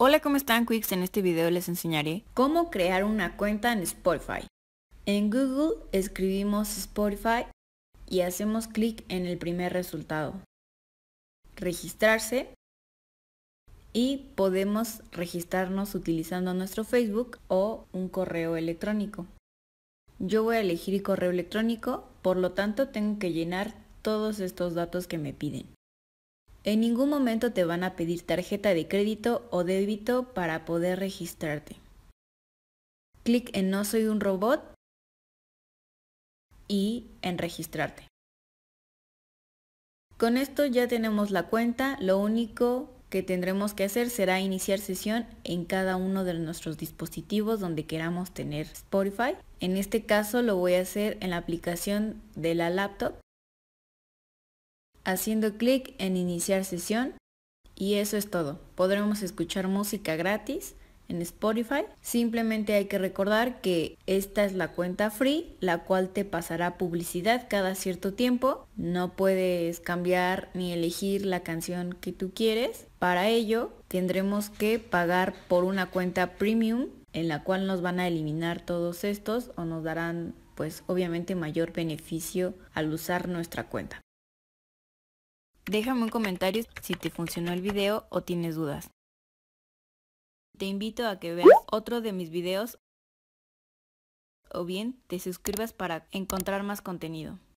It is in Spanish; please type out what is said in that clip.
Hola, ¿cómo están Quicks? En este video les enseñaré cómo crear una cuenta en Spotify. En Google escribimos Spotify y hacemos clic en el primer resultado. Registrarse y podemos registrarnos utilizando nuestro Facebook o un correo electrónico. Yo voy a elegir correo electrónico, por lo tanto tengo que llenar todos estos datos que me piden. En ningún momento te van a pedir tarjeta de crédito o débito para poder registrarte. Clic en No soy un robot y en registrarte. Con esto ya tenemos la cuenta, lo único que tendremos que hacer será iniciar sesión en cada uno de nuestros dispositivos donde queramos tener Spotify. En este caso lo voy a hacer en la aplicación de la laptop haciendo clic en iniciar sesión y eso es todo. Podremos escuchar música gratis en Spotify. Simplemente hay que recordar que esta es la cuenta free, la cual te pasará publicidad cada cierto tiempo. No puedes cambiar ni elegir la canción que tú quieres. Para ello tendremos que pagar por una cuenta premium en la cual nos van a eliminar todos estos o nos darán pues obviamente mayor beneficio al usar nuestra cuenta. Déjame un comentario si te funcionó el video o tienes dudas. Te invito a que veas otro de mis videos o bien te suscribas para encontrar más contenido.